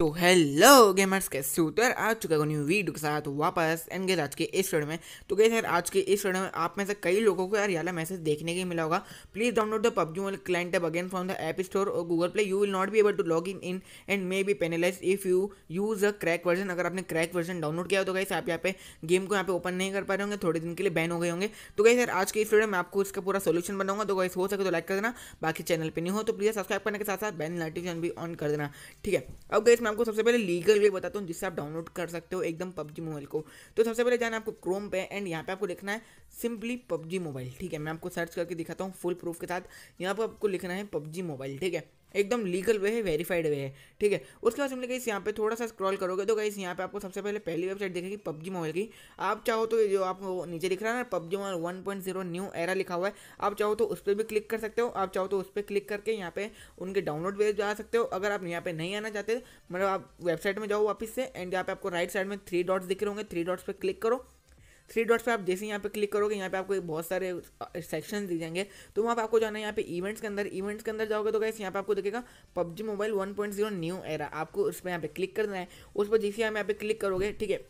तो hello gamers कैसे हो तो यार आ चुका न्यू वीडियो के साथ वापस एंड गए आज के इस वीडियो में तो गए यार आज के इस वीडियो में आप में से कई लोगों को यार याला मैसेज देखने के मिला होगा please download the PUBG mobile client अब again from the app store और Google Play you will not be able to log in in and may be penalized if you use a crack version अगर आपने crack version download किया तो गई आप यहाँ पे गेम को यहाँ पे ओपन नहीं कर पा रहे होंगे थोड़े दिन के लिए बैन हो गए होंगे तो गई सर आज के इस वीडियो में आपको इसका पूरा सोल्यूशन बनाऊंगा तो गई हो सके तो लाइक कर देना बाकी चैनल पर नहीं हो तो प्लीज सब्सक्राइब करने के साथ साथ बैन नोटिफिकेशन भी ऑन कर देना ठीक है अब गई मैं आपको सबसे पहले लीगल वे बताता हूँ जिससे आप डाउनलोड कर सकते हो एकदम पबजी मोबाइल को तो सबसे पहले जाना आपको क्रोम पे एंड यहाँ पे आपको लिखना है सिंपली पबजी मोबाइल ठीक है मैं आपको सर्च करके दिखाता हूँ फुल प्रूफ के साथ यहाँ पर आपको लिखना है पबजी मोबाइल ठीक है एकदम लीगल वे है वेरीफाइड वे है ठीक है उसके बाद हमने यहाँ पे थोड़ा सा स्क्रॉल करोगे तो गई यहाँ पे आपको सबसे पहले पहली वेबसाइट देखेगी पबजी मोबाइल की आप चाहो तो जो आपको नीचे दिख रहा है ना PUBG mobile one point zero new era लिखा हुआ है आप चाहो तो उस पर भी क्लिक कर सकते हो आप चाहो तो उस पर क्लिक करके यहाँ पे उनके डाउनलोड वे जा सकते हो अगर आप यहाँ पे नहीं आना चाहते मतलब आप वेबसाइट में जाओ वापस से एंड यहाँ पे आपको राइट साइड में थ्री डॉट्स दिख रहे होंगे थ्री डॉट्स पर क्लिक करो थ्री डॉट्स पे आप जैसे यहाँ पे क्लिक करोगे यहाँ पे आपको बहुत सारे सेक्शन दी जाएंगे तो वहाँ पे आपको जाना है यहाँ पे इवेंट्स के अंदर इवेंट्स के अंदर जाओगे तो गैस यहाँ पे आपको देखेगा PUBG mobile one point zero new era आपको उस पर यहाँ पे क्लिक करना है उस पर जैसे यहाँ पे क्लिक करोगे ठीक है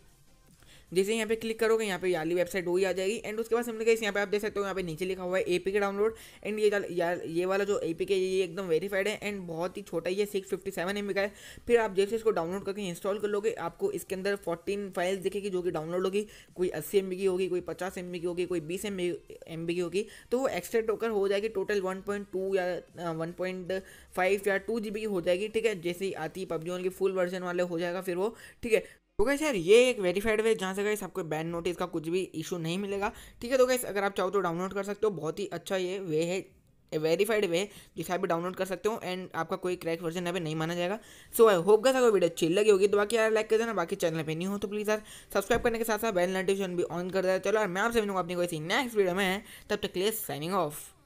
जैसे यहाँ पे क्लिक करोगे यहाँ पे याली वेबसाइट वही आ जाएगी एंड उसके बाद सिंपली गाइस यहाँ पे आप देख सकते हो यहाँ पे नीचे लिखा हुआ है A P K download and ये ये वाला जो ए पी के ये एकदम वेरीफाइड है एंड बहुत ही छोटा ये सिक्स फिफ्टी सेवन एम का है फिर आप जैसे इसको डाउनलोड करके इंस्टॉल कर लोगे आपको इसके अंदर फोर्टीन फाइल्स दिखेगी जो कि डाउनलोड होगी कोई अस्सी एम की होगी कोई पचास एम की होगी कोई बीस एम की होगी तो वो एक्सट्रैक्ट होकर हो जाएगी टोटल वन पॉइंट टू या वन पॉइंट फाइव या टू जी बी की हो जाएगी ठीक है जैसे ही आती है पबजी की फुल वर्जन वाले हो जाएगा फिर वो ठीक है तो कैसे यार ये एक वेरीफाइड वे जहाँ से गैस आपको बैन नोटिस का कुछ भी इशू नहीं मिलेगा ठीक है तो कैसे अगर आप चाहो तो डाउनलोड कर सकते हो बहुत ही अच्छा ये वे है वेरीफाइड वे जिसे आप डाउनलोड कर सकते हो एंड आपका कोई क्रैक वर्जन अभी नहीं माना जाएगा सो आई होप गया अगर वीडियो अच्छी लगी होगी तो बाकी यार लाइक कर देना बाकी चैनल पे नहीं हो तो प्लीज़ यार सब्सक्राइब करने के साथ साथ बेल नोटिफिकेशन भी ऑन कर देना चलो यार मैं आपसे मिलूंगा अपनी कोई सी नेक्स्ट वीडियो में तब तक लिए साइनिंग ऑफ